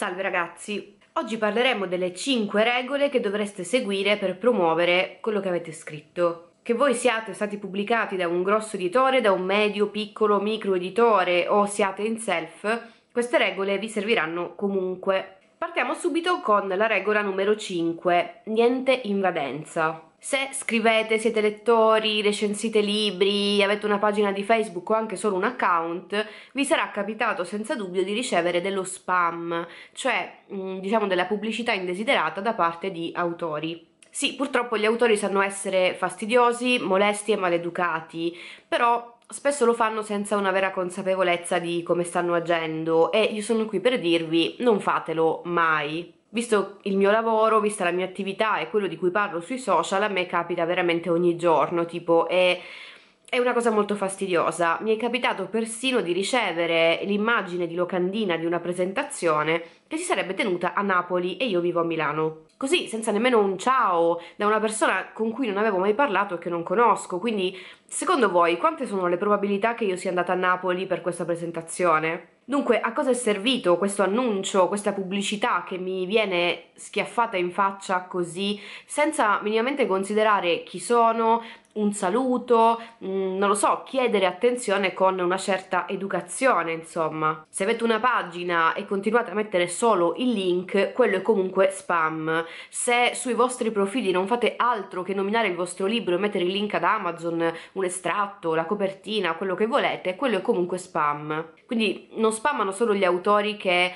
Salve ragazzi! Oggi parleremo delle 5 regole che dovreste seguire per promuovere quello che avete scritto. Che voi siate stati pubblicati da un grosso editore, da un medio, piccolo, micro editore o siate in self, queste regole vi serviranno comunque Partiamo subito con la regola numero 5, niente invadenza. Se scrivete, siete lettori, recensite libri, avete una pagina di Facebook o anche solo un account, vi sarà capitato senza dubbio di ricevere dello spam, cioè diciamo della pubblicità indesiderata da parte di autori. Sì, purtroppo gli autori sanno essere fastidiosi, molesti e maleducati, però spesso lo fanno senza una vera consapevolezza di come stanno agendo e io sono qui per dirvi non fatelo mai. Visto il mio lavoro, vista la mia attività e quello di cui parlo sui social, a me capita veramente ogni giorno, tipo è, è una cosa molto fastidiosa. Mi è capitato persino di ricevere l'immagine di locandina di una presentazione che si sarebbe tenuta a Napoli e io vivo a Milano così, senza nemmeno un ciao, da una persona con cui non avevo mai parlato e che non conosco. Quindi, secondo voi, quante sono le probabilità che io sia andata a Napoli per questa presentazione? Dunque, a cosa è servito questo annuncio, questa pubblicità che mi viene schiaffata in faccia così, senza minimamente considerare chi sono, un saluto, mm, non lo so, chiedere attenzione con una certa educazione, insomma. Se avete una pagina e continuate a mettere solo il link, quello è comunque spam se sui vostri profili non fate altro che nominare il vostro libro e mettere il link ad Amazon, un estratto, la copertina, quello che volete, quello è comunque spam. Quindi non spammano solo gli autori che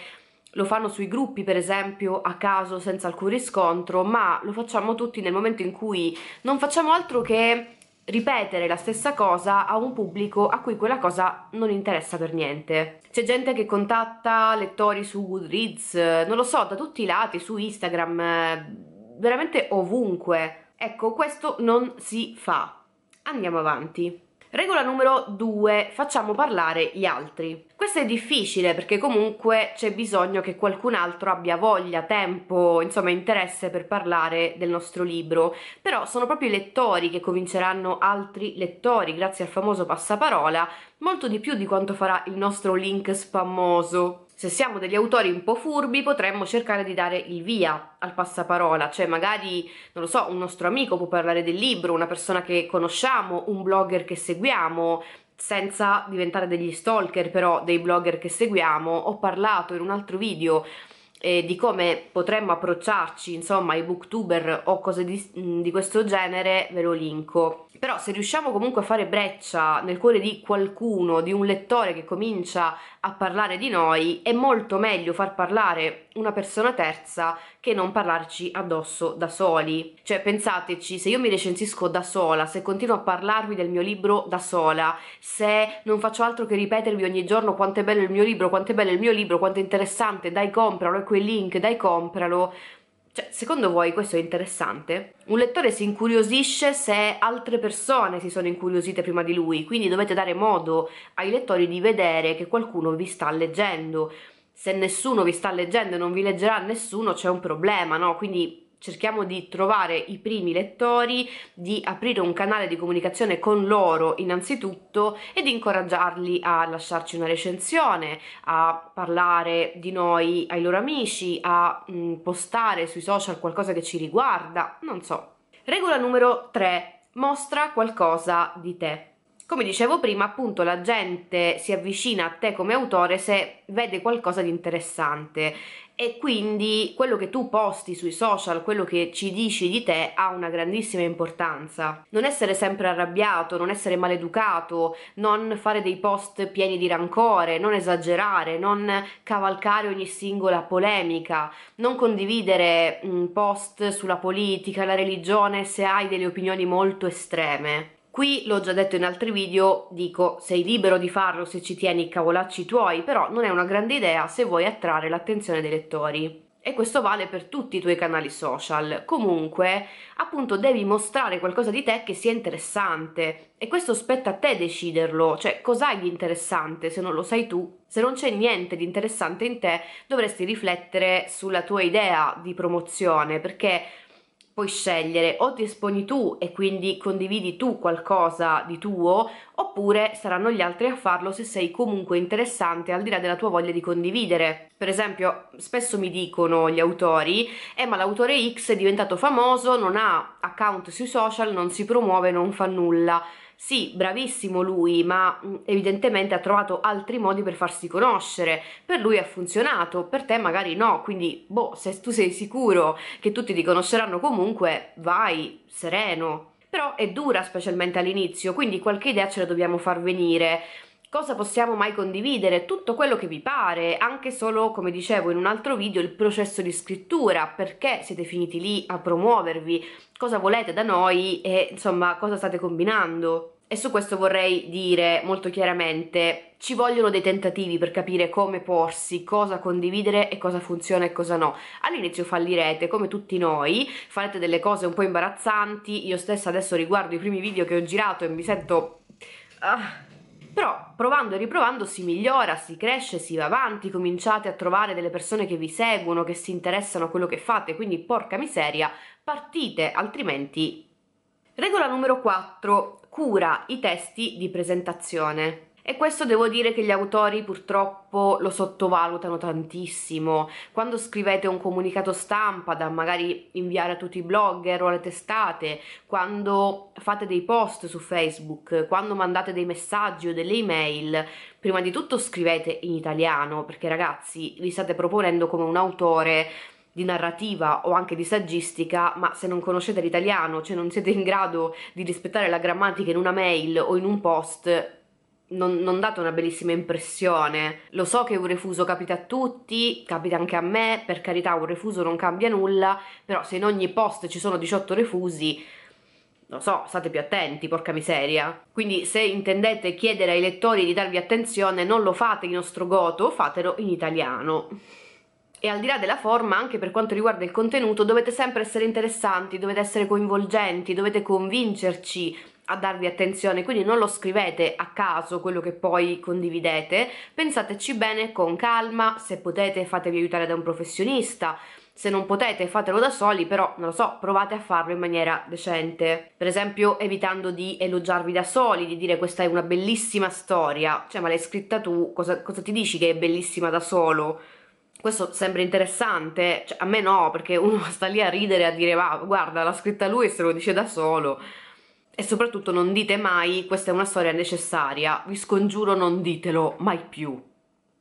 lo fanno sui gruppi per esempio a caso senza alcun riscontro, ma lo facciamo tutti nel momento in cui non facciamo altro che ripetere la stessa cosa a un pubblico a cui quella cosa non interessa per niente. C'è gente che contatta lettori su Goodreads, non lo so, da tutti i lati, su Instagram, veramente ovunque. Ecco, questo non si fa. Andiamo avanti. Regola numero 2, facciamo parlare gli altri. Questo è difficile perché comunque c'è bisogno che qualcun altro abbia voglia, tempo, insomma interesse per parlare del nostro libro, però sono proprio i lettori che convinceranno altri lettori grazie al famoso passaparola molto di più di quanto farà il nostro link spammoso se siamo degli autori un po' furbi potremmo cercare di dare il via al passaparola, cioè magari, non lo so, un nostro amico può parlare del libro, una persona che conosciamo, un blogger che seguiamo, senza diventare degli stalker però dei blogger che seguiamo, ho parlato in un altro video eh, di come potremmo approcciarci insomma ai booktuber o cose di, di questo genere ve lo linko però se riusciamo comunque a fare breccia nel cuore di qualcuno, di un lettore che comincia a parlare di noi, è molto meglio far parlare una persona terza che non parlarci addosso da soli. Cioè pensateci, se io mi recensisco da sola, se continuo a parlarvi del mio libro da sola, se non faccio altro che ripetervi ogni giorno quanto è bello il mio libro, quanto è bello il mio libro, quanto è interessante, dai compralo e quel link, dai compralo. Cioè, secondo voi questo è interessante? Un lettore si incuriosisce se altre persone si sono incuriosite prima di lui, quindi dovete dare modo ai lettori di vedere che qualcuno vi sta leggendo. Se nessuno vi sta leggendo e non vi leggerà nessuno, c'è un problema, no? Quindi cerchiamo di trovare i primi lettori, di aprire un canale di comunicazione con loro innanzitutto e di incoraggiarli a lasciarci una recensione, a parlare di noi ai loro amici, a mh, mm, postare sui social qualcosa che ci riguarda, non so. Regola numero 3. Mostra qualcosa di te. Come dicevo prima, appunto, la gente si avvicina a te come autore se vede qualcosa di interessante e quindi quello che tu posti sui social, quello che ci dici di te ha una grandissima importanza. Non essere sempre arrabbiato, non essere maleducato, non fare dei post pieni di rancore, non esagerare, non cavalcare ogni singola polemica, non condividere post sulla politica, la religione se hai delle opinioni molto estreme. Qui l'ho già detto in altri video, dico sei libero di farlo se ci tieni i cavolacci tuoi, però non è una grande idea se vuoi attrarre l'attenzione dei lettori. E questo vale per tutti i tuoi canali social. Comunque, appunto, devi mostrare qualcosa di te che sia interessante e questo spetta a te deciderlo, cioè cos'hai di interessante se non lo sai tu. Se non c'è niente di interessante in te, dovresti riflettere sulla tua idea di promozione, perché puoi scegliere o ti esponi tu e quindi condividi tu qualcosa di tuo oppure saranno gli altri a farlo se sei comunque interessante al di là della tua voglia di condividere. Per esempio, spesso mi dicono gli autori, eh ma l'autore X è diventato famoso, non ha account sui social, non si promuove, non fa nulla. Sì, bravissimo lui, ma mm, evidentemente ha trovato altri modi per farsi conoscere. Per lui ha funzionato, per te magari no, quindi boh, se tu sei sicuro che tutti ti conosceranno comunque, vai sereno. Però è dura specialmente all'inizio, quindi qualche idea ce la dobbiamo far venire cosa possiamo mai condividere, tutto quello che vi pare, anche solo, come dicevo in un altro video, il processo di scrittura, perché siete finiti lì a promuovervi, cosa volete da noi e insomma cosa state combinando. E su questo vorrei dire molto chiaramente, ci vogliono dei tentativi per capire come porsi, cosa condividere e cosa funziona e cosa no. All'inizio fallirete, come tutti noi, farete delle cose un po' imbarazzanti, io stessa adesso riguardo i primi video che ho girato e mi sento... Ah però provando e riprovando si migliora, si cresce, si va avanti, cominciate a trovare delle persone che vi seguono, che si interessano a quello che fate, quindi porca miseria, partite, altrimenti... Regola numero 4. Cura i testi di presentazione. E questo devo dire che gli autori purtroppo lo sottovalutano tantissimo. Quando scrivete un comunicato stampa da magari inviare a tutti i blogger o alle testate, quando fate dei post su Facebook, quando mandate dei messaggi o delle email, prima di tutto scrivete in italiano, perché ragazzi vi state proponendo come un autore di narrativa o anche di saggistica, ma se non conoscete l'italiano, cioè non siete in grado di rispettare la grammatica in una mail o in un post, non, non date una bellissima impressione. Lo so che un refuso capita a tutti, capita anche a me, per carità un refuso non cambia nulla, però se in ogni post ci sono 18 refusi, lo so, state più attenti, porca miseria. Quindi se intendete chiedere ai lettori di darvi attenzione, non lo fate in ostrogoto, fatelo in italiano. E al di là della forma, anche per quanto riguarda il contenuto, dovete sempre essere interessanti, dovete essere coinvolgenti, dovete convincerci, a darvi attenzione, quindi non lo scrivete a caso quello che poi condividete, pensateci bene con calma, se potete fatevi aiutare da un professionista, se non potete fatelo da soli, però non lo so, provate a farlo in maniera decente. Per esempio evitando di elogiarvi da soli, di dire questa è una bellissima storia, cioè ma l'hai scritta tu, cosa, cosa ti dici che è bellissima da solo? questo sembra interessante, cioè, a me no, perché uno sta lì a ridere e a dire va, guarda, l'ha scritta lui e se lo dice da solo e soprattutto non dite mai questa è una storia necessaria, vi scongiuro non ditelo mai più,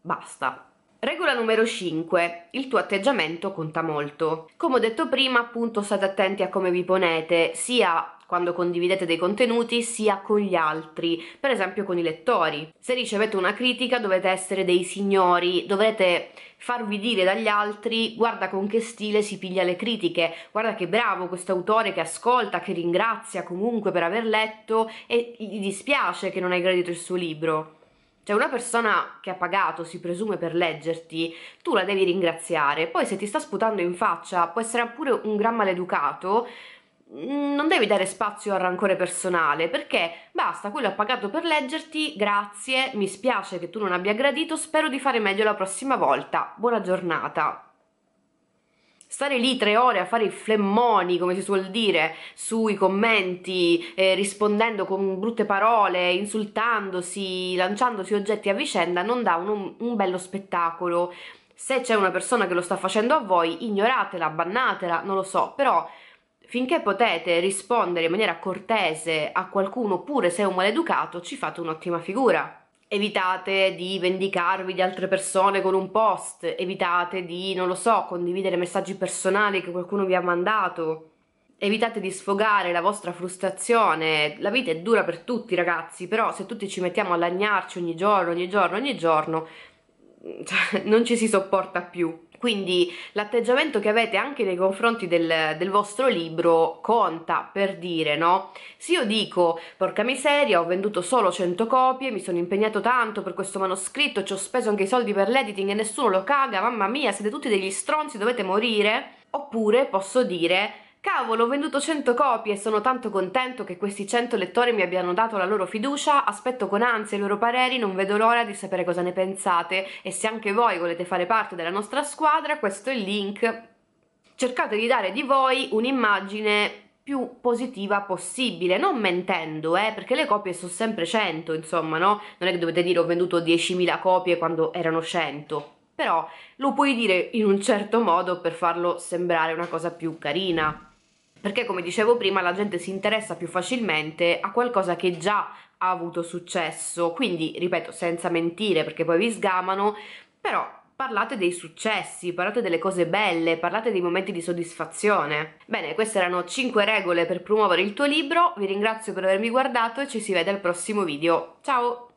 basta. Regola numero 5. Il tuo atteggiamento conta molto. Come ho detto prima, appunto, state attenti a come vi ponete, sia quando condividete dei contenuti sia con gli altri, per esempio con i lettori. Se ricevete una critica dovete essere dei signori, dovrete farvi dire dagli altri guarda con che stile si piglia le critiche, guarda che bravo questo autore che ascolta, che ringrazia comunque per aver letto e gli dispiace che non hai gradito il suo libro. Cioè una persona che ha pagato, si presume, per leggerti, tu la devi ringraziare. Poi se ti sta sputando in faccia, può essere pure un gran maleducato, mm, non devi dare spazio al rancore personale perché basta, quello ha pagato per leggerti, grazie, mi spiace che tu non abbia gradito, spero di fare meglio la prossima volta, buona giornata stare lì tre ore a fare i flemmoni, come si suol dire, sui commenti, eh, rispondendo con brutte parole, insultandosi, lanciandosi oggetti a vicenda, non dà un, un bello spettacolo. Se c'è una persona che lo sta facendo a voi, ignoratela, bannatela, non lo so, però finché potete rispondere in maniera cortese a qualcuno, pure se è un maleducato, ci fate un'ottima figura evitate di vendicarvi di altre persone con un post, evitate di, non lo so, condividere messaggi personali che qualcuno vi ha mandato, evitate di sfogare la vostra frustrazione, la vita è dura per tutti ragazzi, però se tutti ci mettiamo a lagnarci ogni giorno, ogni giorno, ogni giorno, cioè, non ci si sopporta più quindi l'atteggiamento che avete anche nei confronti del, del, vostro libro conta per dire no se io dico porca miseria ho venduto solo 100 copie mi sono impegnato tanto per questo manoscritto ci ho speso anche i soldi per l'editing e nessuno lo caga mamma mia siete tutti degli stronzi dovete morire oppure posso dire Cavolo, ho venduto 100 copie e sono tanto contento che questi 100 lettori mi abbiano dato la loro fiducia, aspetto con ansia i loro pareri, non vedo l'ora di sapere cosa ne pensate e se anche voi volete fare parte della nostra squadra, questo è il link. Cercate di dare di voi un'immagine più positiva possibile, non mentendo, eh, perché le copie sono sempre 100, insomma, no? Non è che dovete dire ho venduto 10.000 copie quando erano 100, però lo puoi dire in un certo modo per farlo sembrare una cosa più carina perché come dicevo prima la gente si interessa più facilmente a qualcosa che già ha avuto successo, quindi ripeto senza mentire perché poi vi sgamano, però parlate dei successi, parlate delle cose belle, parlate dei momenti di soddisfazione. Bene, queste erano 5 regole per promuovere il tuo libro, vi ringrazio per avermi guardato e ci si vede al prossimo video. Ciao!